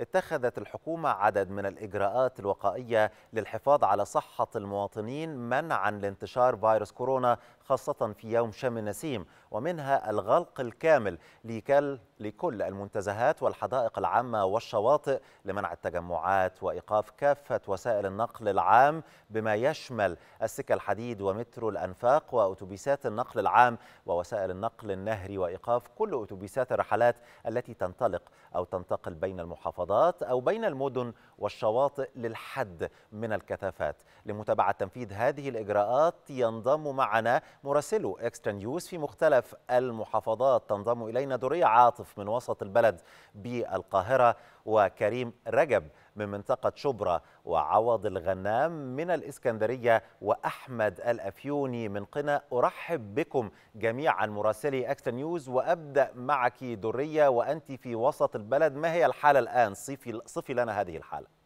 اتخذت الحكومة عدد من الإجراءات الوقائية للحفاظ على صحة المواطنين منعا لانتشار فيروس كورونا خاصة في يوم شم النسيم ومنها الغلق الكامل لكل المنتزهات والحدائق العامة والشواطئ لمنع التجمعات وإيقاف كافة وسائل النقل العام بما يشمل السكة الحديد ومترو الأنفاق وأتوبيسات النقل العام ووسائل النقل النهري وإيقاف كل أتوبيسات الرحلات التي تنطلق أو تنتقل بين المحافظات أو بين المدن والشواطئ للحد من الكثافات لمتابعة تنفيذ هذه الإجراءات ينضم معنا مراسل إكسترا نيوز في مختلف مختلف المحافظات تنضم إلينا درية عاطف من وسط البلد بالقاهرة وكريم رجب من منطقة شبرا وعوض الغنام من الإسكندرية وأحمد الأفيوني من قنا أرحب بكم جميعا مراسلي أكسل نيوز وأبدأ معك درية وأنت في وسط البلد ما هي الحالة الآن صفي, صفي لنا هذه الحالة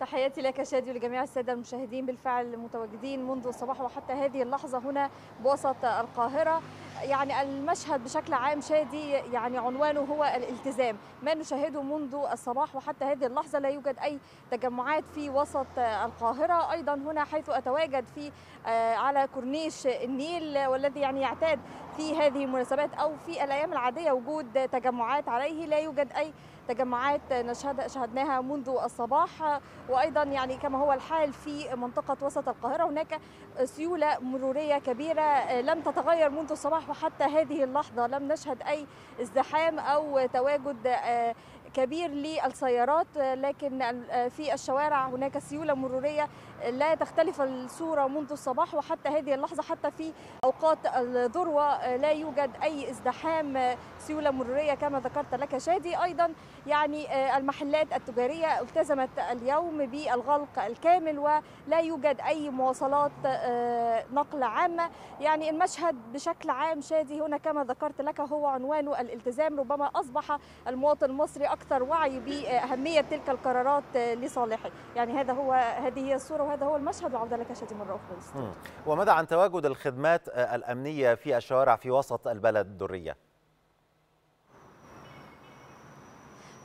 تحياتي لك شادي ولجميع الساده المشاهدين بالفعل متواجدين منذ الصباح وحتى هذه اللحظه هنا بوسط القاهره يعني المشهد بشكل عام شادي يعني عنوانه هو الالتزام ما نشاهده منذ الصباح وحتى هذه اللحظة لا يوجد أي تجمعات في وسط القاهرة أيضا هنا حيث أتواجد في آه، على كورنيش النيل والذي يعني يعتاد في هذه المناسبات أو في الأيام العادية وجود تجمعات عليه لا يوجد أي تجمعات نشهد شهدناها منذ الصباح وايضا يعني كما هو الحال في منطقه وسط القاهره هناك سيوله مروريه كبيره آه، لم تتغير منذ الصباح وحتى هذه اللحظه لم نشهد اي ازدحام او تواجد آه، كبير للسيارات لكن في الشوارع هناك سيولة مرورية لا تختلف الصورة منذ الصباح وحتى هذه اللحظة حتى في أوقات الذروة لا يوجد أي ازدحام سيولة مرورية كما ذكرت لك شادي أيضا يعني آه، المحلات التجارية التزمت اليوم بالغلق الكامل ولا يوجد أي مواصلات آه، نقل عامة يعني المشهد بشكل عام شادي هنا كما ذكرت لك هو عنوان الالتزام ربما أصبح المواطن المصري أكثر اكثر وعي باهميه تلك القرارات لصالحه، يعني هذا هو هذه هي الصوره وهذا هو المشهد وعوده لك شادي مره اخرى وماذا عن تواجد الخدمات الامنيه في الشوارع في وسط البلد الدريه؟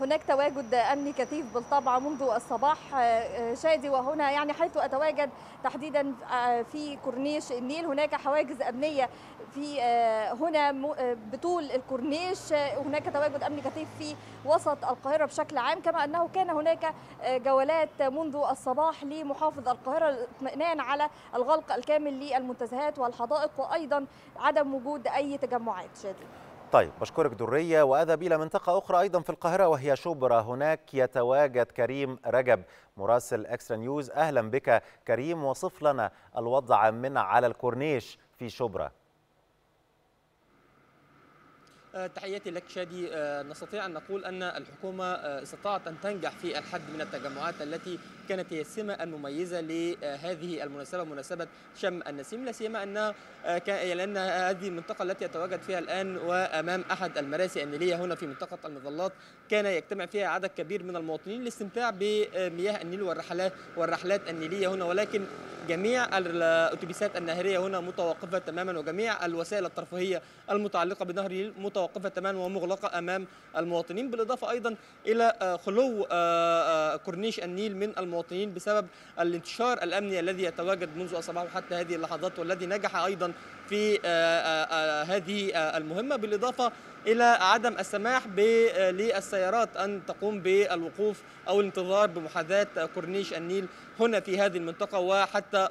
هناك تواجد أمني كثيف بالطبع منذ الصباح آه، آه، شادي وهنا يعني حيث أتواجد تحديدا آه، في كورنيش النيل هناك حواجز أمنية في هنا بطول الكورنيش هناك تواجد أمني كثيف في وسط القاهرة بشكل عام كما أنه كان هناك جولات منذ الصباح لمحافظ القاهرة للاطمئنان على الغلق الكامل للمنتزهات والحدائق وأيضا عدم وجود أي تجمعات شادي طيب بشكرك درية وأذهب إلى منطقة أخرى أيضا في القاهرة وهي شبرا هناك يتواجد كريم رجب مراسل أكسترا نيوز أهلا بك كريم وصف لنا الوضع من على الكورنيش في شبرا آه، تحياتي لك شادي آه، نستطيع أن نقول أن الحكومة آه، استطاعت أن تنجح في الحد من التجمعات التي كانت هي السمة المميزة لهذه المناسبة مناسبة شم النسيم لا سيما أن لأن هذه المنطقة التي أتواجد فيها الآن وأمام أحد المراسي النيلية هنا في منطقة المظلات كان يجتمع فيها عدد كبير من المواطنين للاستمتاع بمياه النيل والرحلات والرحلات النيلية هنا ولكن جميع الأتوبيسات النهرية هنا متوقفة تماما وجميع الوسائل الترفيهية المتعلقة بنهر النيل متوقفة متوقفة تماما ومغلقة أمام المواطنين بالإضافة أيضا إلى آه، خلو آه، آه، كورنيش النيل من المواطنين بسبب الانتشار الأمني الذي يتواجد منذ الصباح وحتى هذه اللحظات والذي نجح أيضا في آه، آه، آه، هذه المهمة بالإضافة إلى عدم السماح للسيارات أن تقوم بالوقوف أو الانتظار بمحاذاة كورنيش النيل هنا في هذه المنطقة وحتى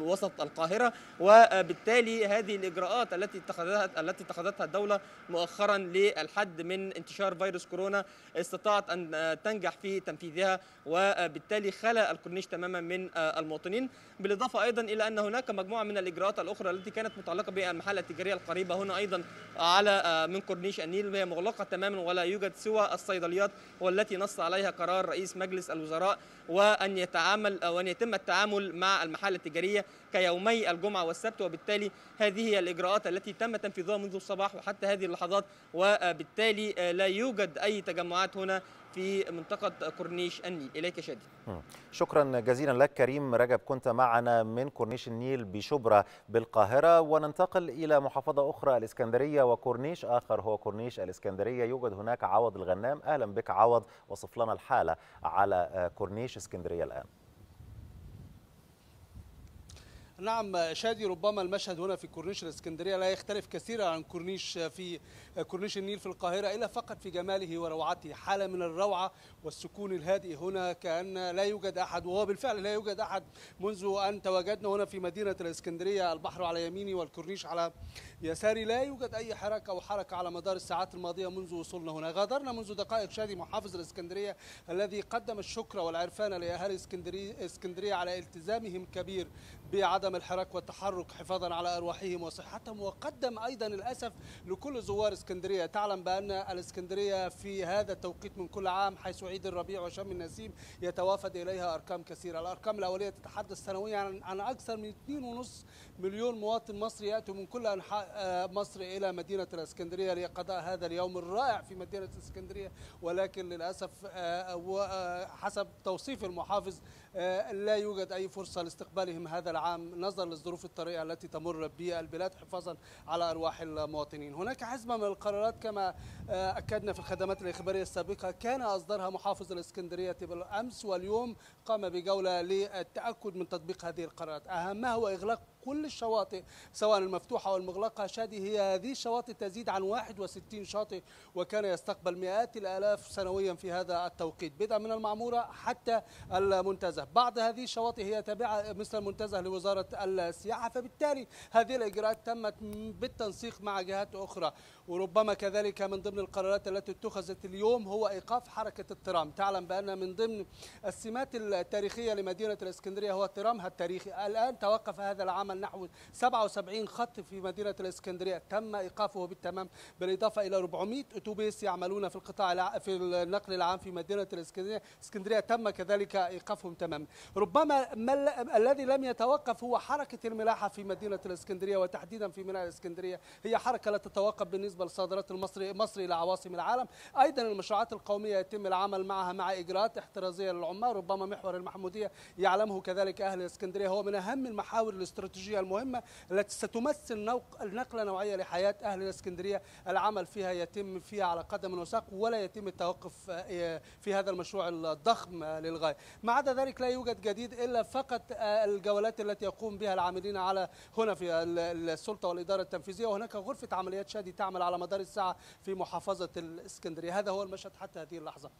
وسط القاهرة وبالتالي هذه الإجراءات التي اتخذتها التي اتخذتها الدولة مؤخرا للحد من انتشار فيروس كورونا استطاعت أن تنجح في تنفيذها وبالتالي خلى الكورنيش تماما من المواطنين بالإضافة أيضا إلى أن هناك مجموعة من الإجراءات الأخرى التي كانت كانت متعلقة بالمحله التجارية القريبة هنا أيضا على آه، من كورنيش النيل وهي مغلقة تماما ولا يوجد سوى الصيدليات والتي نص عليها قرار رئيس مجلس الوزراء وأن يتعامل آه، وأن يتم التعامل مع المحال التجارية كيومي الجمعة والسبت وبالتالي هذه هي الإجراءات التي تم تنفيذها منذ الصباح وحتى هذه اللحظات وبالتالي آه، لا يوجد أي تجمعات هنا في منطقة كورنيش النيل إليك شادي شكرا جزيلا لك كريم رجب كنت معنا من كورنيش النيل بشبرا بالقاهرة وننتقل إلى محافظة أخرى الإسكندرية وكورنيش آخر هو كورنيش الإسكندرية يوجد هناك عوض الغنام أهلا بك عوض وصف لنا الحالة على كورنيش اسكندرية الآن نعم شادي ربما المشهد هنا في كورنيش الاسكندريه لا يختلف كثيرا عن كورنيش في كورنيش النيل في القاهره الا فقط في جماله وروعته حاله من الروعه والسكون الهادئ هنا كان لا يوجد احد وهو بالفعل لا يوجد احد منذ ان تواجدنا هنا في مدينه الاسكندريه البحر على يميني والكورنيش على يساري لا يوجد أي حركة حركة على مدار الساعات الماضية منذ وصولنا هنا غادرنا منذ دقائق شادي محافظ الإسكندرية الذي قدم الشكر والعرفان لأهالي إسكندرية على التزامهم كبير بعدم الحراك والتحرك حفاظا على أرواحهم وصحتهم وقدم أيضا للأسف لكل زوار إسكندرية تعلم بأن الإسكندرية في هذا التوقيت من كل عام حيث عيد الربيع وشم النسيم يتوافد إليها أرقام كثيرة الأرقام الأولية تتحدث سنويا عن أكثر من 2.5 مليون مواطن مصري يأتوا من كل أنحاء مصر إلى مدينة الإسكندرية لقضاء هذا اليوم الرائع في مدينة الإسكندرية ولكن للأسف آه، آه، حسب توصيف المحافظ آه، لا يوجد أي فرصة لاستقبالهم هذا العام نظرا للظروف الطارئة التي تمر بها البلاد حفاظا على أرواح المواطنين هناك حزمة من القرارات كما أكدنا في الخدمات الإخبارية السابقة كان أصدرها محافظ الإسكندرية بالأمس واليوم قام بجولة للتأكد من تطبيق هذه القرارات أهمها هو إغلاق كل الشواطئ سواء المفتوحة أو المغلقة شادي هي هذه الشواطئ تزيد عن 61 شاطئ وكان يستقبل مئات الآلاف سنويا في هذا التوقيت بدءا من المعمورة حتى المنتزه بعض هذه الشواطئ هي تابعة مثل المنتزه لوزارة السياحة فبالتالي هذه الإجراءات تمت بالتنسيق مع جهات أخرى وربما كذلك من ضمن القرارات التي اتخذت اليوم هو إيقاف حركة الترام تعلم بأن من ضمن السمات التاريخية لمدينة الإسكندرية هو ترامها التاريخي الآن توقف هذا العمل يتضمن نحو 77 خط في مدينة الإسكندرية تم إيقافه بالتمام بالإضافة إلى 400 أتوبيس يعملون في القطاع في النقل العام في مدينة الإسكندرية اسكندرية تم كذلك إيقافهم تماما ربما مل... الذي لم يتوقف هو حركة الملاحة في مدينة الإسكندرية وتحديدا في ميناء الإسكندرية هي حركة لا تتوقف بالنسبة للصادرات المصري مصر إلى عواصم العالم أيضا المشروعات القومية يتم العمل معها مع إجراءات احترازية للعمال ربما محور المحمودية يعلمه كذلك أهل الإسكندرية هو من أهم المحاور الاستراتيجية الاستراتيجيه المهمه التي ستمثل نقله نوعيه لحياه اهل الاسكندريه العمل فيها يتم فيها على قدم وساق ولا يتم التوقف آه، في هذا المشروع الضخم للغايه ما عدا ذلك لا يوجد جديد الا فقط آه، الجولات التي يقوم بها العاملين على هنا في السلطه والاداره التنفيذيه وهناك غرفه عمليات شادي تعمل على مدار الساعه في محافظه الاسكندريه هذا هو المشهد حتى هذه اللحظه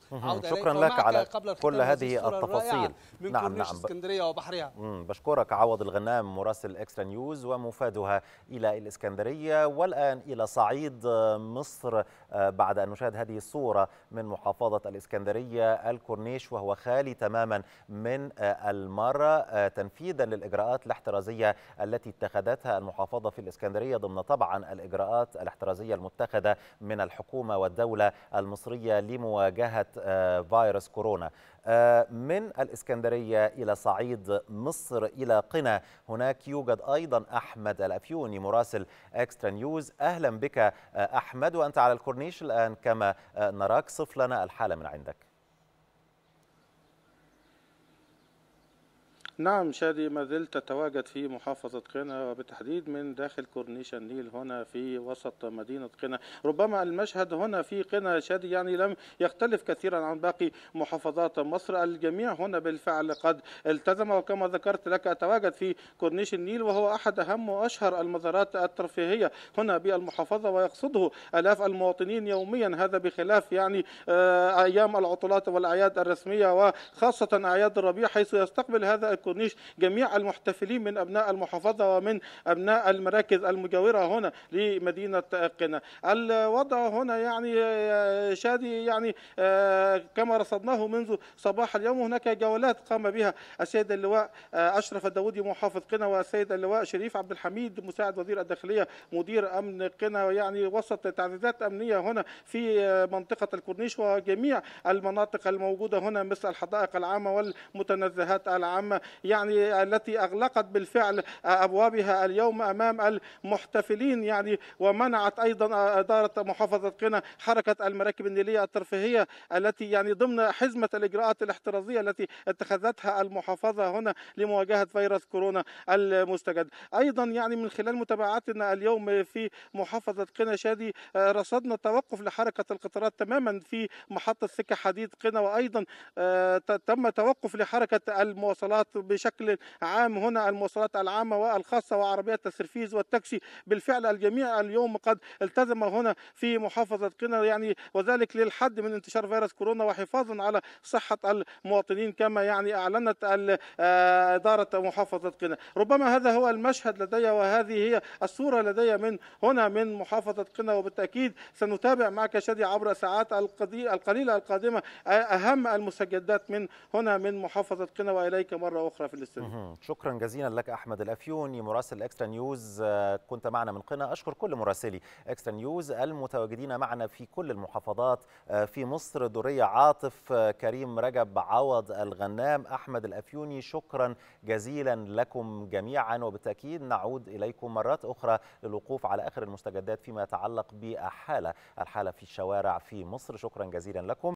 شكرا لك على قبل كل هذه التفاصيل من نعم نعم اسكندريه وبحرها بشكرك عوض الغنام مراسل الإكسترا نيوز ومفادها إلى الإسكندرية والآن إلى صعيد مصر آه، بعد أن نشاهد هذه الصورة من محافظة الإسكندرية الكورنيش وهو خالي تماما من آه، المرة آه، تنفيذا للإجراءات الاحترازية التي اتخذتها المحافظة في الإسكندرية ضمن طبعا الإجراءات الاحترازية المتخذة من الحكومة والدولة المصرية لمواجهة فيروس كورونا آه، من الإسكندرية إلى صعيد مصر إلى قنا هناك يوجد أيضا أحمد الأفيوني مراسل أكسترا نيوز أهلا بك آه، أحمد وأنت على الكورنيش الآن كما آه، نراك صف لنا الحالة من عندك نعم شادي ما زلت أتواجد في محافظة قنا وبالتحديد من داخل كورنيش النيل هنا في وسط مدينة قنا ربما المشهد هنا في قنا شادي يعني لم يختلف كثيرا عن باقي محافظات مصر الجميع هنا بالفعل قد التزم وكما ذكرت لك أتواجد في كورنيش النيل وهو أحد أهم وأشهر المزارات الترفيهية هنا بالمحافظة ويقصده آلاف المواطنين يوميا هذا بخلاف يعني آه، أيام العطلات والأعياد الرسمية وخاصة أعياد الربيع حيث يستقبل هذا كورنيش جميع المحتفلين من أبناء المحافظة ومن أبناء المراكز المجاورة هنا لمدينة قنا الوضع هنا يعني آه، شادي يعني آه، كما رصدناه منذ صباح اليوم هناك جولات قام بها السيد اللواء آه، أشرف الداودي محافظ قنا والسيد اللواء شريف عبد الحميد مساعد وزير الداخلية مدير أمن قنا يعني وسط تعزيزات أمنية هنا في منطقة الكورنيش وجميع المناطق الموجودة هنا مثل الحدائق العامة والمتنزهات العامة يعني التي أغلقت بالفعل أبوابها اليوم أمام المحتفلين يعني ومنعت أيضا إدارة محافظة قنا حركة المراكب النيلية الترفيهية التي يعني ضمن حزمة الإجراءات الاحترازية التي اتخذتها المحافظة هنا لمواجهة فيروس كورونا المستجد أيضا يعني من خلال متابعتنا اليوم في محافظة قنا شادي رصدنا توقف لحركة القطارات تماما في محطة سكة حديد قنا وأيضا آه، تم توقف لحركة المواصلات بشكل عام هنا المواصلات العامة والخاصة وعربيات السرفيز والتاكسي بالفعل الجميع اليوم قد التزم هنا في محافظة قنا يعني وذلك للحد من انتشار فيروس كورونا وحفاظا على صحة المواطنين كما يعني أعلنت آه، إدارة محافظة قنا ربما هذا هو المشهد لدي وهذه هي الصورة لدي من هنا من محافظة قنا وبالتأكيد سنتابع معك شادي عبر ساعات القليلة القادمة آه، أهم المستجدات من هنا من محافظة قنا وإليك مرة أخرى أخرى في الاستوديو شكرا جزيلا لك أحمد الأفيوني مراسل إكسترا نيوز آه، كنت معنا من قنا أشكر كل مراسلي إكسترا نيوز المتواجدين معنا في كل المحافظات آه، في مصر درية عاطف آه، كريم رجب عوض الغنام أحمد الأفيوني شكرا جزيلا لكم جميعا وبالتأكيد نعود إليكم مرات أخرى للوقوف على آخر المستجدات فيما يتعلق بالحالة الحالة في الشوارع في مصر شكرا جزيلا لكم